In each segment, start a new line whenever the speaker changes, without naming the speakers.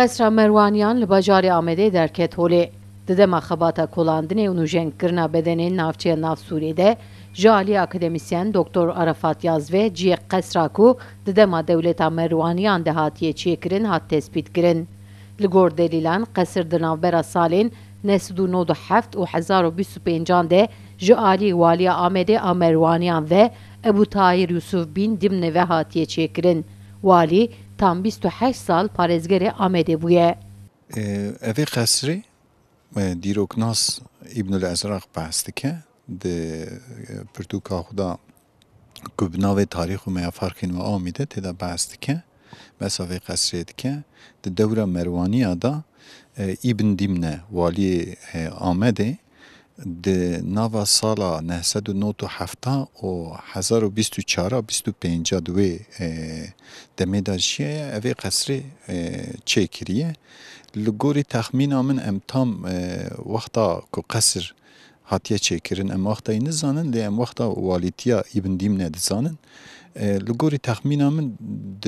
قسرا مروانیان لە باژاری ئامەدەی دەرکێتۆلێ ددەما خەباتە کۆڵاندنێ و نوژێنکردنا بەدەنێ ناوچەیە نافسوورێدە ژالی ئاکدەمیسیان دکتۆر ئەرەفاتیازێ جیە قەسراک و ددەما دەولێتا مەروانیان دەهاتیە چیەکردن هات تێسپیدگرن li gor delilan qesir di navbera salên nesdûnoheft û hezar û bîst û pêncan de ji alî waliya Amedê a Merwaniyan ve Ebu Tahir Yusuf bin dimne ve hatiye çêkirin. Walî tam 28 سال پارێزگەری ئامێدێ بووە
ئەێ قەسری دیرۆکناس ئیبن لە ئەزراق پاستکە De, کاخدا ku bi navê tarîx û meya farkên ve amîde têda behs dike mesa vê qesrê dike di dewra merwaniya da îbn dîmne waliyê د ناوا سالا 997 او 1024 25 دوی د میداجیه اوی قصری چه کریه لګوري تخمین من امتام وخته کو قصر هاتیه چه کرن ام وخته این زانن د ام وخته والیتیا ابن دیم نه زانن لګوري تخمین من د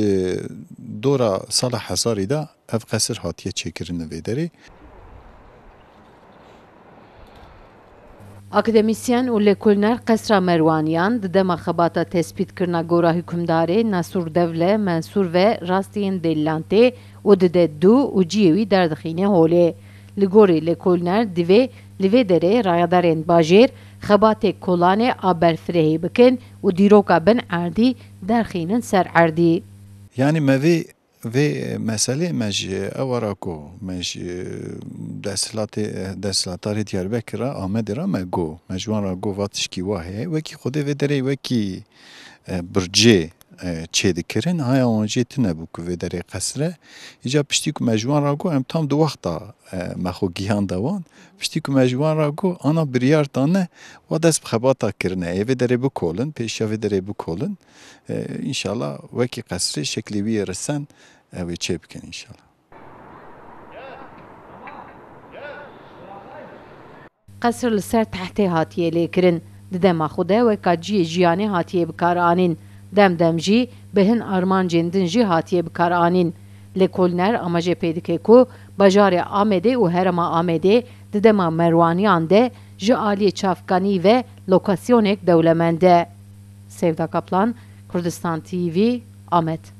دورا سال 1000 دا اف قصر هاتیه چه کرن ودری
Akademisyen û lêkolner Qesra Merwaniyan di dema xebata tespîtkirina gora hükümdarê Nasur Devle, Mansur ve rastiyên Dellantê û dide du û ciyê wî derdixîne holê. Li gorî lêkolner divê li vê derê rayadarên bajêr xebatê kolanê bikin û dîroka bin erdî derxînin ser erdi.
Yani mevê vê eh, meselê me ji ewara ku me ji eh, destlatarê eh, Diyarbekir ra Amedê ra me got me ji wan ra got va tişkî wa heye wekî Xwedê vê derê wekî bircê E, çê dikirin haya wan jê tune bû ku vê derê qesre îca piştî ku me ji wan ragot em tam du wexta e, me xwe giyan de wan piştî ku me ji wan ragot ana biryar dane wa dest bi xebata kirine ê vê derê bikolin pêşiya vê derê bikolin înşallah e, wekî qesrê şeklî wî yê resen ew ê çê bikin înşallah
qesir li ser tehtê hatiye lêkirin di dema xwe de weka ciyê jiyanê hatiye bikaranîn Demdem Behin Arman armancên din jî hatiye le Lêkolner ama pedike ku bajarê Amedê û herema Amedê di dema merwaniyan de ji aliyê çavkanî ve lokasyonêk dewlemend e. Sevda Kaplan, Kurdistan TV, Ahmet